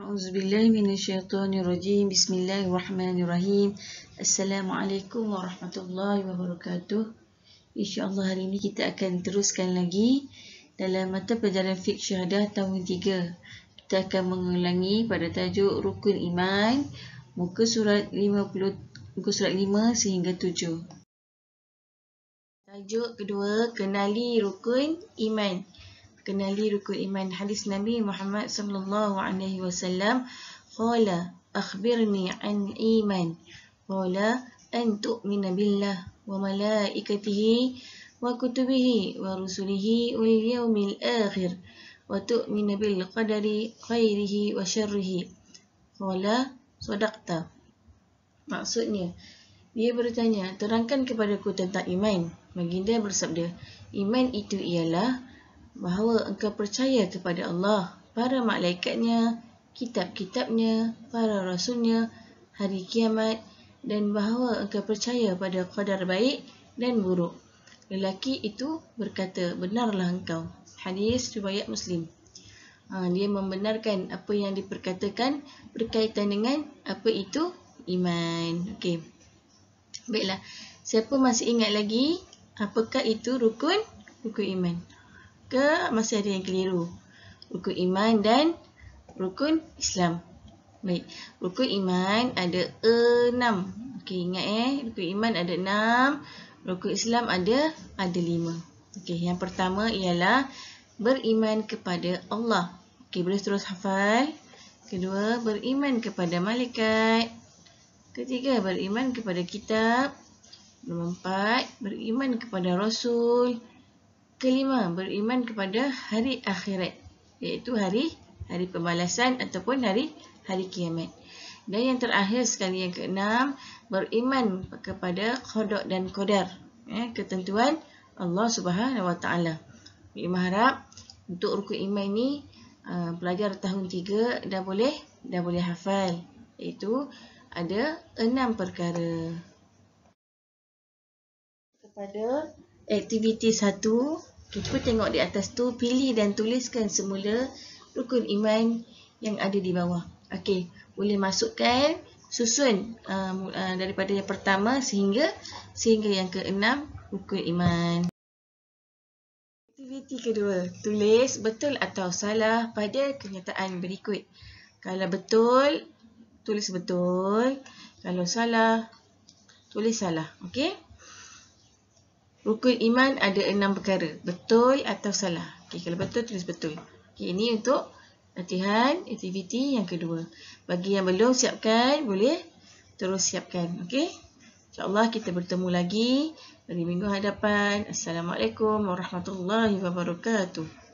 A'udzu Bismillahirrahmanirrahim. Assalamualaikum warahmatullahi wabarakatuh. Insya-Allah hari ini kita akan teruskan lagi dalam mata pelajaran fiqh syahadah tahun 3. Kita akan mengulangi pada tajuk rukun iman muka surat 50 muka surat 5 sehingga 7. Tajuk kedua kenali rukun iman kenali rukun iman hadis Nabi Muhammad sallallahu alaihi wasallam qala akhbirni an iman qala an tu'mina billah wa malaikatihi wa kutubihi wa rusulihi wal yawmil akhir wa tu'mina bil qadari khairihi wa sharrihi qala sadaqta maksudnya dia bertanya, terangkan kepadaku tentang iman. Baginda bersabda, iman itu ialah bahawa engkau percaya kepada Allah, para malaikatnya, kitab-kitabnya, para rasulnya, hari kiamat, dan bahawa engkau percaya pada qadar baik dan buruk. Lelaki itu berkata, benarlah engkau. Hadis riwayat Muslim. Ha, dia membenarkan apa yang diperkatakan berkaitan dengan apa itu iman. Okey. Baiklah. Siapa masih ingat lagi apakah itu rukun rukun iman? ke masih ada yang keliru. Rukun iman dan rukun Islam. Baik. Rukun iman ada enam. Okey, ingat eh. Rukun iman ada enam. Rukun Islam ada ada lima. Okey, yang pertama ialah beriman kepada Allah. Okey, boleh terus hafal. Kedua, beriman kepada malaikat. Ketiga, beriman kepada kitab. Nombor empat, beriman kepada Rasul. Kelima, beriman kepada hari akhirat iaitu hari hari pembalasan ataupun hari hari kiamat. Dan yang terakhir sekali yang keenam, beriman kepada qada dan kodar, ya, ketentuan Allah Subhanahu Wa Taala. harap untuk rukun iman ini uh, pelajar tahun tiga dah boleh dah boleh hafal iaitu ada enam perkara kepada aktiviti satu. Kita tengok di atas tu, pilih dan tuliskan semula rukun iman yang ada di bawah. Okey, boleh masukkan susun uh, uh, daripada yang pertama sehingga sehingga yang keenam rukun iman. Aktiviti kedua, tulis betul atau salah pada kenyataan berikut. Kalau betul, tulis betul. Kalau salah, tulis salah. Okey? Rukun iman ada enam perkara. Betul atau salah. Okay, kalau betul, tulis betul. Okay, ini untuk latihan aktiviti yang kedua. Bagi yang belum siapkan, boleh terus siapkan. Okay? InsyaAllah kita bertemu lagi pada minggu hadapan. Assalamualaikum warahmatullahi wabarakatuh.